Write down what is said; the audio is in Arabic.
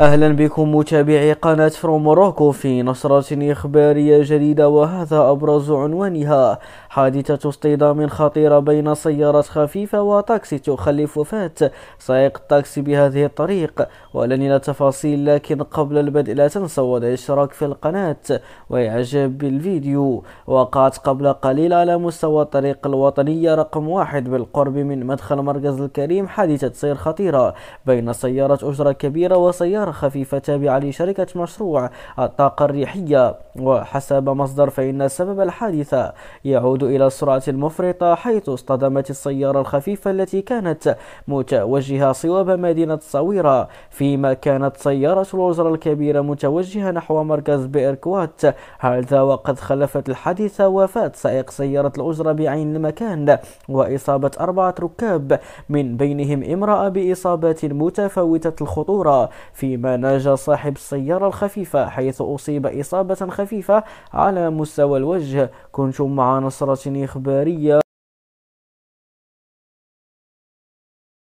أهلا بكم متابعي قناة فروم موروكو في نشرة إخبارية جديدة وهذا أبرز عنوانها حادثة اصطدام خطيرة بين سيارة خفيفة وتاكسي تخلف وفاة سائق التاكسي بهذه الطريق ولن الى التفاصيل لكن قبل البدء لا تنسوا الاشتراك في القناة وإعجاب بالفيديو وقعت قبل قليل على مستوى الطريق الوطنية رقم واحد بالقرب من مدخل مركز الكريم حادثة سير خطيرة بين سيارة أجرة كبيرة وسيارة الصرخة خفيفة تابعة لشركة مشروع الطاقة الريحية وحسب مصدر فإن سبب الحادثة يعود إلى السرعة المفرطة حيث اصطدمت السيارة الخفيفة التي كانت متوجهة صوب مدينة صويرة فيما كانت سيارة الوزراء الكبيرة متوجهة نحو مركز بيركوات هذا وقد خلفت الحادثة وفاة سائق سيارة الأجرة بعين المكان وإصابة أربعة ركاب من بينهم امرأة بإصابات متفاوتة الخطورة فيما فيما ناجى صاحب السيارة الخفيفة حيث أصيب إصابة خفيفة على مستوى الوجه كنتم مع نصرة إخبارية